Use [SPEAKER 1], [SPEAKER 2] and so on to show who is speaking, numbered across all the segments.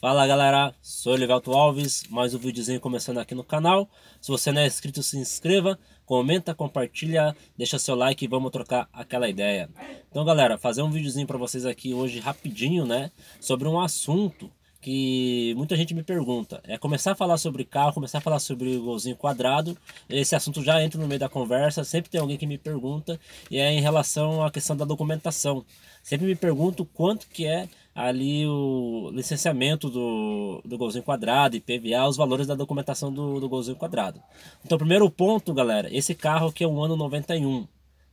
[SPEAKER 1] Fala galera, sou o Elivelto Alves, mais um videozinho começando aqui no canal. Se você não é inscrito, se inscreva, comenta, compartilha, deixa seu like e vamos trocar aquela ideia. Então galera, fazer um videozinho para vocês aqui hoje rapidinho, né, sobre um assunto que muita gente me pergunta. É começar a falar sobre carro, começar a falar sobre o golzinho quadrado. Esse assunto já entra no meio da conversa. Sempre tem alguém que me pergunta e é em relação à questão da documentação. Sempre me pergunto quanto que é ali o licenciamento do, do golzinho quadrado, IPVA, os valores da documentação do, do golzinho quadrado. Então, primeiro ponto, galera, esse carro aqui é um ano 91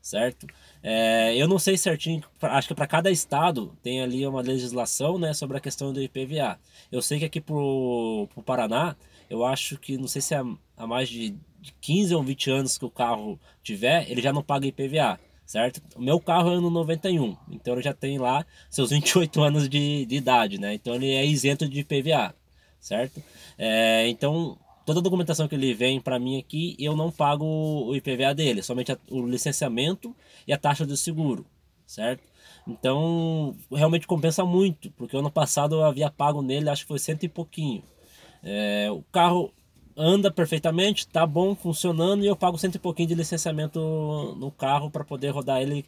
[SPEAKER 1] certo? É, eu não sei certinho, acho que para cada estado tem ali uma legislação né, sobre a questão do IPVA. Eu sei que aqui para o Paraná, eu acho que, não sei se é há mais de 15 ou 20 anos que o carro tiver, ele já não paga IPVA, certo? O meu carro é ano 91, então ele já tem lá seus 28 anos de, de idade, né? Então ele é isento de IPVA, certo? É, então toda a documentação que ele vem para mim aqui, eu não pago o IPVA dele, somente a, o licenciamento e a taxa do seguro, certo? Então, realmente compensa muito, porque ano passado eu havia pago nele, acho que foi cento e pouquinho. É, o carro anda perfeitamente, tá bom, funcionando e eu pago cento e pouquinho de licenciamento no carro para poder rodar ele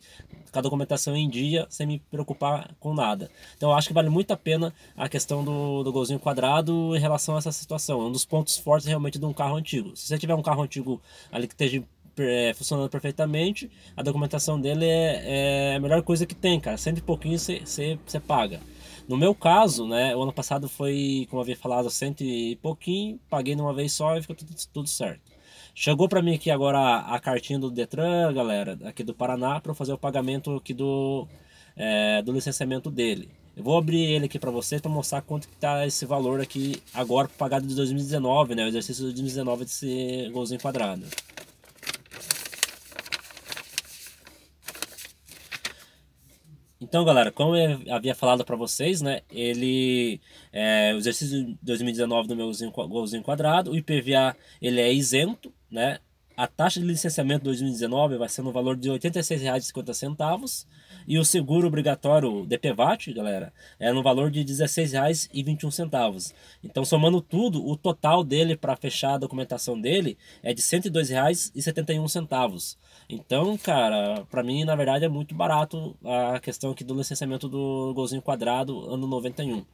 [SPEAKER 1] com a documentação em dia sem me preocupar com nada. Então eu acho que vale muito a pena a questão do, do golzinho quadrado em relação a essa situação. É um dos pontos fortes realmente de um carro antigo. Se você tiver um carro antigo ali que esteja é, funcionando perfeitamente, a documentação dele é, é a melhor coisa que tem, cara. Cento e pouquinho você paga. No meu caso, né, o ano passado foi, como eu havia falado, cento e pouquinho, paguei numa vez só e ficou tudo, tudo certo. Chegou para mim aqui agora a, a, cartinha do Detran, galera, aqui do Paraná, para fazer o pagamento aqui do, é, do licenciamento dele. Eu vou abrir ele aqui para vocês para mostrar quanto que tá esse valor aqui agora pagado de 2019, né? O exercício de 2019 desse golzinho quadrado. Então, galera, como eu havia falado para vocês, né, ele é, o exercício de 2019 do meu golzinho quadrado, o IPVA ele é isento, né? A taxa de licenciamento 2019 vai ser no valor de R$ 86,50 e o seguro obrigatório DPVAT, galera, é no valor de R$ 16,21. Então, somando tudo, o total dele para fechar a documentação dele é de R$ 102,71. Então, cara, para mim, na verdade, é muito barato a questão aqui do licenciamento do golzinho quadrado ano 91.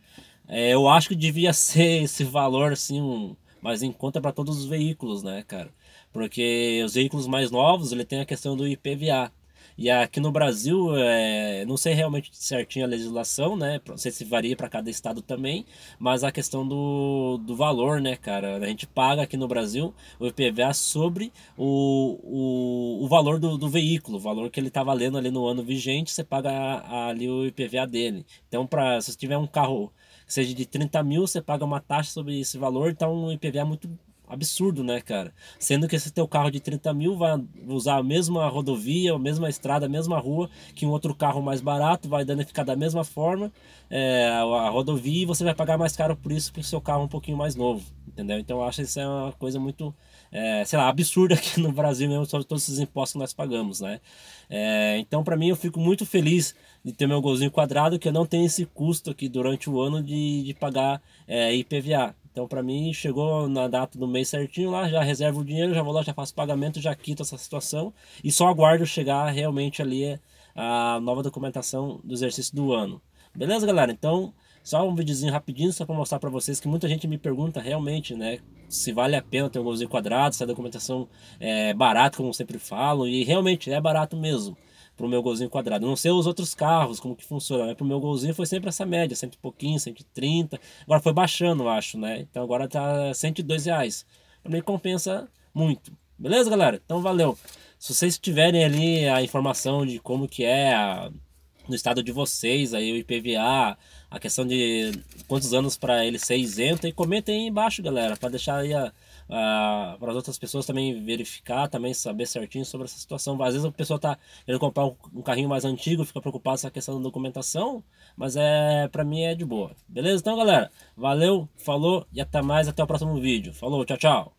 [SPEAKER 1] É, eu acho que devia ser esse valor, assim, um mas em conta é para todos os veículos, né, cara? Porque os veículos mais novos, ele tem a questão do IPVA. E aqui no Brasil, é, não sei realmente certinho a legislação, né? Não sei se varia para cada estado também, mas a questão do, do valor, né, cara? A gente paga aqui no Brasil o IPVA sobre o, o, o valor do, do veículo, o valor que ele está valendo ali no ano vigente, você paga ali o IPVA dele. Então, pra, se você tiver um carro seja de 30 mil, você paga uma taxa sobre esse valor, então tá o IPVA é muito absurdo, né, cara? Sendo que esse teu carro de 30 mil vai usar a mesma rodovia, a mesma estrada, a mesma rua que um outro carro mais barato, vai danificar da mesma forma é, a rodovia e você vai pagar mais caro por isso que o seu carro é um pouquinho mais novo, entendeu? Então eu acho que isso é uma coisa muito, é, sei lá, absurda aqui no Brasil mesmo, sobre todos esses impostos que nós pagamos, né? É, então, para mim, eu fico muito feliz de ter meu golzinho quadrado, que eu não tenho esse custo aqui durante o ano de, de pagar é, IPVA então, para mim, chegou na data do mês certinho lá, já reservo o dinheiro, já vou lá, já faço pagamento, já quito essa situação e só aguardo chegar realmente ali eh, a nova documentação do exercício do ano. Beleza, galera? Então, só um videozinho rapidinho só para mostrar para vocês que muita gente me pergunta realmente, né, se vale a pena ter um museu quadrado, se a documentação é barata, como sempre falo, e realmente é barato mesmo pro meu golzinho quadrado. Não sei os outros carros, como que funciona, mas pro meu golzinho foi sempre essa média, sempre pouquinho, 130. Agora foi baixando, eu acho, né? Então agora tá 102 reais. Pra mim compensa muito. Beleza, galera? Então valeu. Se vocês tiverem ali a informação de como que é a no estado de vocês, aí o IPVA, a questão de quantos anos para ele ser isento. E comentem aí embaixo, galera, para deixar aí a, a, para as outras pessoas também verificar, também saber certinho sobre essa situação. Às vezes a pessoa está querendo comprar um carrinho mais antigo, fica preocupado com essa questão da documentação, mas é para mim é de boa. Beleza? Então, galera, valeu, falou e até mais, até o próximo vídeo. Falou, tchau, tchau.